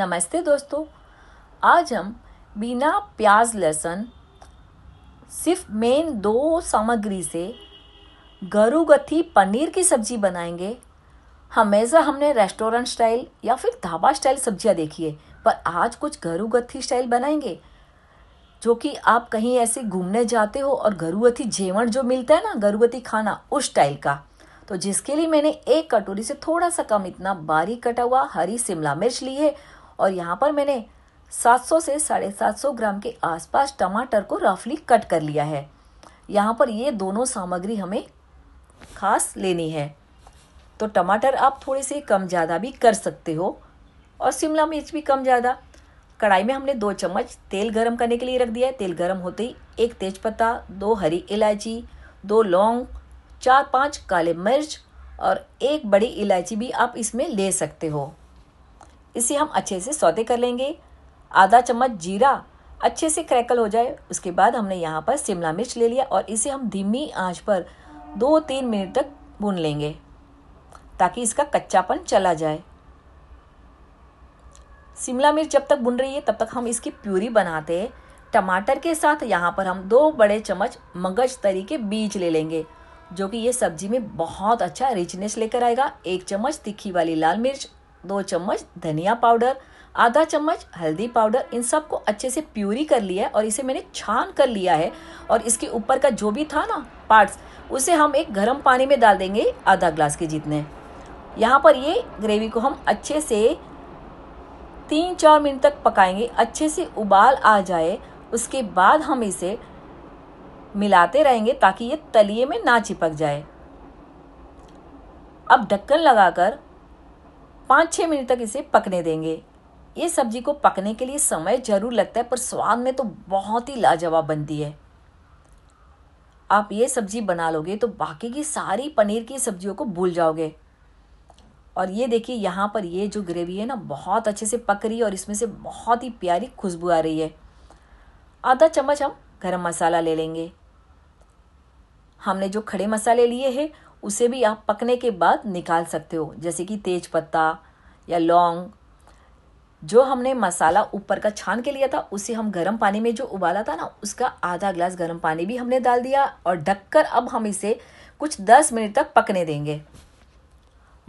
नमस्ते दोस्तों आज हम बिना प्याज लहसुन सिर्फ मेन दो सामग्री से गरुगथी पनीर की सब्जी बनाएंगे हमेशा हमने रेस्टोरेंट स्टाइल या फिर ढाबा स्टाइल सब्जियां देखी है पर आज कुछ गरुगथी स्टाइल बनाएंगे जो कि आप कहीं ऐसे घूमने जाते हो और गरुगथी जेवण जो मिलता है ना गरुगथी खाना उस स्टाइल का तो जिसके लिए मैंने एक कटोरी से थोड़ा सा कम इतना बारीक कटा हुआ हरी शिमला मिर्च ली है और यहाँ पर मैंने 700 से साढ़े सात ग्राम के आसपास टमाटर को रफली कट कर लिया है यहाँ पर ये दोनों सामग्री हमें खास लेनी है तो टमाटर आप थोड़े से कम ज़्यादा भी कर सकते हो और शिमला मिर्च भी कम ज़्यादा कढ़ाई में हमने दो चम्मच तेल गरम करने के लिए रख दिया है तेल गरम होते ही एक तेज़पत्ता दो हरी इलायची दो लौंग चार पांच काले मिर्च और एक बड़ी इलायची भी आप इसमें ले सकते हो इसे हम अच्छे से सौदे कर लेंगे आधा चम्मच जीरा अच्छे से क्रैकल हो जाए उसके बाद हमने यहाँ पर शिमला मिर्च ले लिया और इसे हम धीमी आंच पर दो तीन मिनट तक भून लेंगे ताकि इसका कच्चापन चला जाए शिमला मिर्च जब तक भुन रही है तब तक हम इसकी प्यूरी बनाते हैं टमाटर के साथ यहाँ पर हम दो बड़े चम्मच मगज तरी के बीज ले लेंगे जो कि ये सब्जी में बहुत अच्छा रिचनेस लेकर आएगा एक चम्मच तीखी वाली लाल मिर्च दो चम्मच धनिया पाउडर आधा चम्मच हल्दी पाउडर इन सबको अच्छे से प्यूरी कर लिया है और इसे मैंने छान कर लिया है और इसके ऊपर का जो भी था ना पार्ट्स उसे हम एक गर्म पानी में डाल देंगे आधा ग्लास के जितने यहाँ पर ये ग्रेवी को हम अच्छे से तीन चार मिनट तक पकाएंगे अच्छे से उबाल आ जाए उसके बाद हम इसे मिलाते रहेंगे ताकि ये तलिए में ना चिपक जाए अब ढक्कन लगाकर पाँच छः मिनट तक इसे पकने देंगे ये सब्जी को पकने के लिए समय ज़रूर लगता है पर स्वाद में तो बहुत ही लाजवाब बनती है आप ये सब्ज़ी बना लोगे तो बाकी की सारी पनीर की सब्जियों को भूल जाओगे और ये देखिए यहाँ पर ये जो ग्रेवी है ना बहुत अच्छे से पक रही है और इसमें से बहुत ही प्यारी खुशबू आ रही है आधा चम्मच हम गरम मसाला ले लेंगे हमने जो खड़े मसाले लिए हैं उसे भी आप पकने के बाद निकाल सकते हो जैसे कि तेज पत्ता या लौंग जो हमने मसाला ऊपर का छान के लिया था उसे हम गर्म पानी में जो उबाला था ना उसका आधा ग्लास गर्म पानी भी हमने डाल दिया और ढककर अब हम इसे कुछ दस मिनट तक पकने देंगे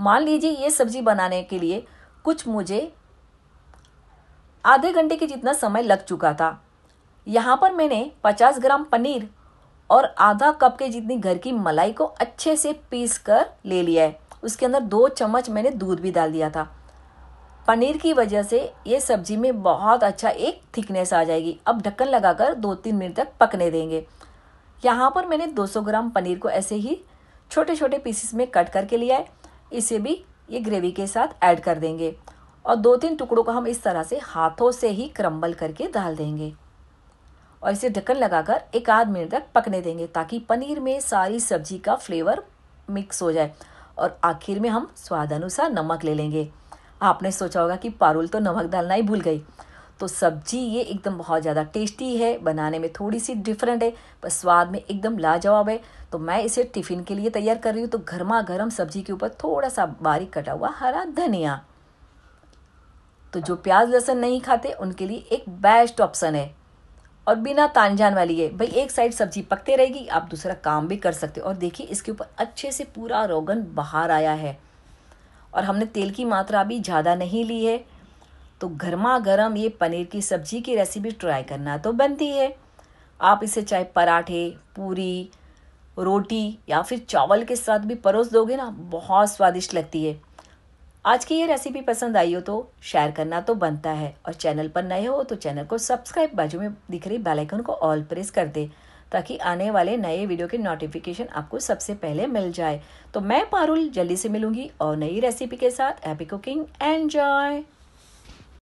मान लीजिए ये सब्ज़ी बनाने के लिए कुछ मुझे आधे घंटे के जितना समय लग चुका था यहाँ पर मैंने 50 ग्राम पनीर और आधा कप के जितनी घर की मलाई को अच्छे से पीस कर ले लिया है उसके अंदर दो चम्मच मैंने दूध भी डाल दिया था पनीर की वजह से ये सब्जी में बहुत अच्छा एक थिकनेस आ जाएगी अब ढक्कन लगाकर दो तीन मिनट तक पकने देंगे यहाँ पर मैंने 200 ग्राम पनीर को ऐसे ही छोटे छोटे पीसेस में कट करके लिया है इसे भी ये ग्रेवी के साथ ऐड कर देंगे और दो तीन टुकड़ों को हम इस तरह से हाथों से ही क्रम्बल करके डाल देंगे और इसे ढक्कन लगाकर एक आध मिनट तक पकने देंगे ताकि पनीर में सारी सब्जी का फ्लेवर मिक्स हो जाए और आखिर में हम स्वाद अनुसार नमक ले लेंगे आपने सोचा होगा कि पारुल तो नमक डालना ही भूल गई तो सब्जी ये एकदम बहुत ज़्यादा टेस्टी है बनाने में थोड़ी सी डिफरेंट है पर स्वाद में एकदम लाजवाब है तो मैं इसे टिफ़िन के लिए तैयार कर रही हूँ तो गर्मा गर्म सब्जी के ऊपर थोड़ा सा बारीक कटा हुआ हरा धनिया तो जो प्याज लहसुन नहीं खाते उनके लिए एक बेस्ट ऑप्शन है और बिना तानजान वाली है भाई एक साइड सब्जी पकते रहेगी आप दूसरा काम भी कर सकते हो और देखिए इसके ऊपर अच्छे से पूरा रोगन बाहर आया है और हमने तेल की मात्रा भी ज़्यादा नहीं ली है तो गर्मा गर्म ये पनीर की सब्जी की रेसिपी ट्राई करना तो बनती है आप इसे चाहे पराठे पूरी रोटी या फिर चावल के साथ भी परोस दोगे ना बहुत स्वादिष्ट लगती है आज की ये रेसिपी पसंद आई हो तो शेयर करना तो बनता है और चैनल पर नए हो तो चैनल को सब्सक्राइब बाजू में दिख रही बेल आइकन को ऑल प्रेस कर दे ताकि आने वाले नए वीडियो के नोटिफिकेशन आपको सबसे पहले मिल जाए तो मैं पारुल जल्दी से मिलूंगी और नई रेसिपी के साथ हैप्पी कुकिंग एंजॉय